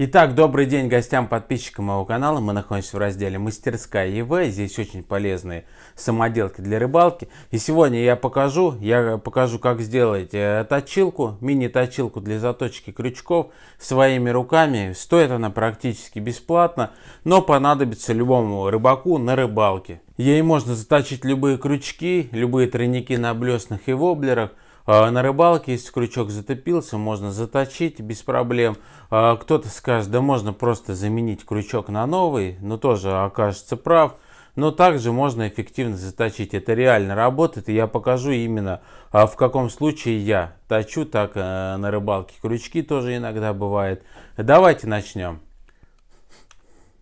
Итак, добрый день гостям, подписчикам моего канала. Мы находимся в разделе «Мастерская ЕВ». Здесь очень полезные самоделки для рыбалки. И сегодня я покажу, я покажу, как сделать э, точилку, мини-точилку для заточки крючков своими руками. Стоит она практически бесплатно, но понадобится любому рыбаку на рыбалке. Ей можно заточить любые крючки, любые тройники на блеснах и воблерах – а, на рыбалке, если крючок затопился, можно заточить без проблем. А, кто-то скажет, да можно просто заменить крючок на новый, но тоже окажется прав. Но также можно эффективно заточить. Это реально работает, и я покажу именно, а, в каком случае я точу так э, на рыбалке. Крючки тоже иногда бывает. Давайте начнем.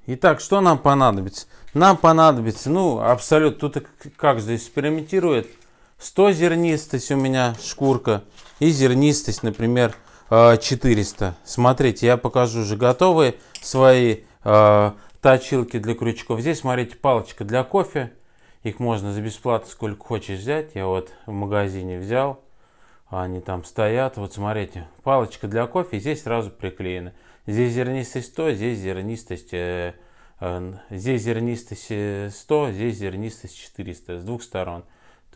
Итак, что нам понадобится? Нам понадобится, ну, абсолютно, тут как же экспериментирует, 100 зернистость у меня шкурка и зернистость, например, 400. Э, смотрите, я покажу уже готовые свои э, точилки для крючков. Здесь, смотрите, палочка для кофе. Их можно за бесплатно сколько хочешь взять. Я вот в магазине взял. Они там стоят. Вот смотрите, палочка для кофе. Здесь сразу приклеена. Здесь зернистость 100, здесь зернистость... э, э здесь зернистость 100, э, здесь зернистость 400 с двух сторон.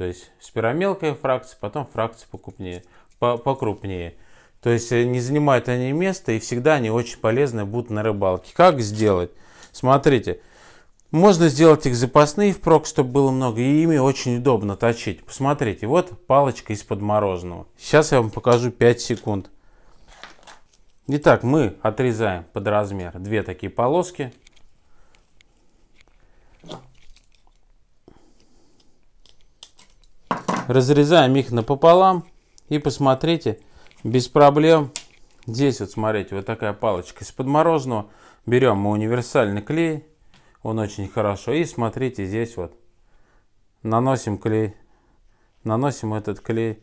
То есть сперва мелкая фракция, потом фракции покрупнее. покрупнее. То есть э, не занимают они места и всегда они очень полезны будут на рыбалке. Как сделать? Смотрите, можно сделать их запасные впрок, чтобы было много, и ими очень удобно точить. Посмотрите, вот палочка из-под мороженого. Сейчас я вам покажу 5 секунд. Итак, мы отрезаем под размер две такие полоски. Разрезаем их напополам. И посмотрите, без проблем. Здесь вот, смотрите, вот такая палочка из подмороженного. Берем мы универсальный клей. Он очень хорошо. И смотрите, здесь вот наносим клей. Наносим этот клей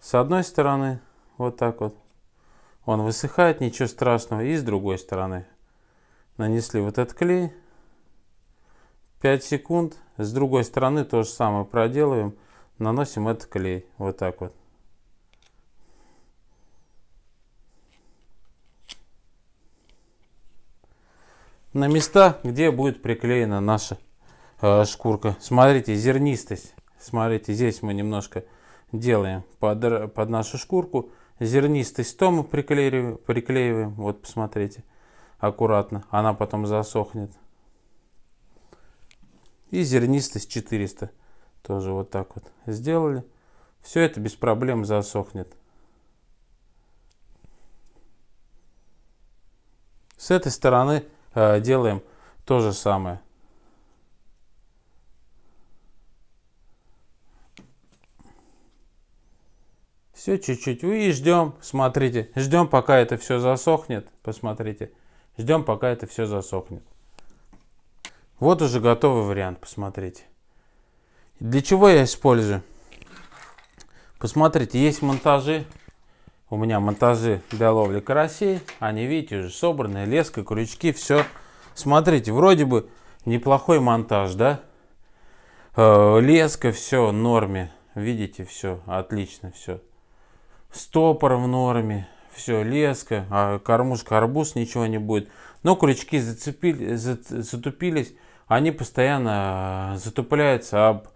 с одной стороны. Вот так вот. Он высыхает, ничего страшного. И с другой стороны. Нанесли вот этот клей. 5 секунд. С другой стороны то же самое проделываем наносим этот клей вот так вот. На места, где будет приклеена наша э, шкурка. Смотрите, зернистость. Смотрите, здесь мы немножко делаем под, под нашу шкурку. Зернистость то мы приклеиваем, приклеиваем. Вот посмотрите, аккуратно. Она потом засохнет. И зернистость 400. Тоже вот так вот сделали. Все это без проблем засохнет. С этой стороны э, делаем то же самое. Все чуть-чуть. И ждем, смотрите, ждем, пока это все засохнет. Посмотрите, ждем, пока это все засохнет. Вот уже готовый вариант, посмотрите. Для чего я использую? Посмотрите, есть монтажи. У меня монтажи для ловли карасей. Они, видите, уже собраны. Леска, крючки, все. Смотрите, вроде бы неплохой монтаж, да? Э, леска, все в норме. Видите, все, отлично, все. Стопор в норме. Все, леска, а кормушка, арбуз, ничего не будет. Но крючки зацепили, затупились. Они постоянно э, затупляются об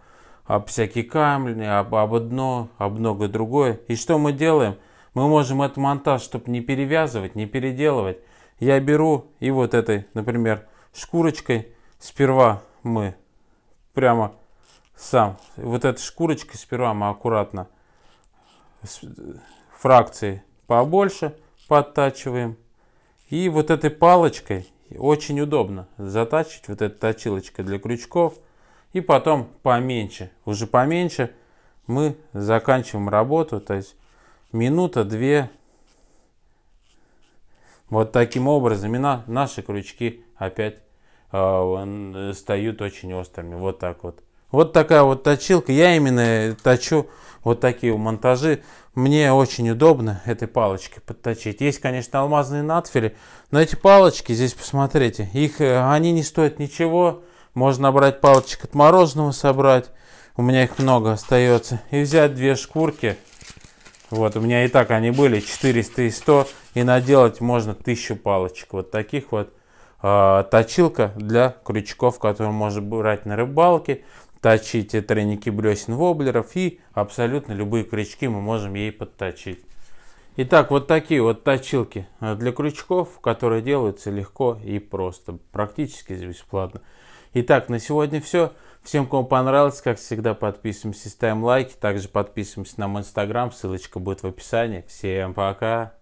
об всякие камни, об, об одно, об многое другое. И что мы делаем? Мы можем этот монтаж, чтобы не перевязывать, не переделывать. Я беру и вот этой, например, шкурочкой сперва мы прямо сам, вот этой шкурочкой сперва мы аккуратно фракции побольше подтачиваем. И вот этой палочкой очень удобно затачить, вот этой точилочкой для крючков – и потом поменьше, уже поменьше мы заканчиваем работу, то есть минута-две. Вот таким образом и на, наши крючки опять а, э, стают очень острыми. Вот так вот. Вот такая вот точилка. Я именно э, точу вот такие монтажи. Мне очень удобно этой палочкой подточить. Есть, конечно, алмазные надфили, но эти палочки здесь, посмотрите, их, э, они не стоят ничего. Можно брать палочек от мороженого, собрать. У меня их много остается. И взять две шкурки. Вот, у меня и так они были, 400 и 100. И наделать можно 1000 палочек. Вот таких вот. Э, точилка для крючков, которые можно брать на рыбалке. Точить и тройники блесен воблеров. И абсолютно любые крючки мы можем ей подточить. Итак, вот такие вот точилки э, для крючков, которые делаются легко и просто, практически бесплатно. Итак, на сегодня все. Всем, кому понравилось, как всегда, подписываемся, ставим лайки. Также подписываемся на мой инстаграм, ссылочка будет в описании. Всем пока!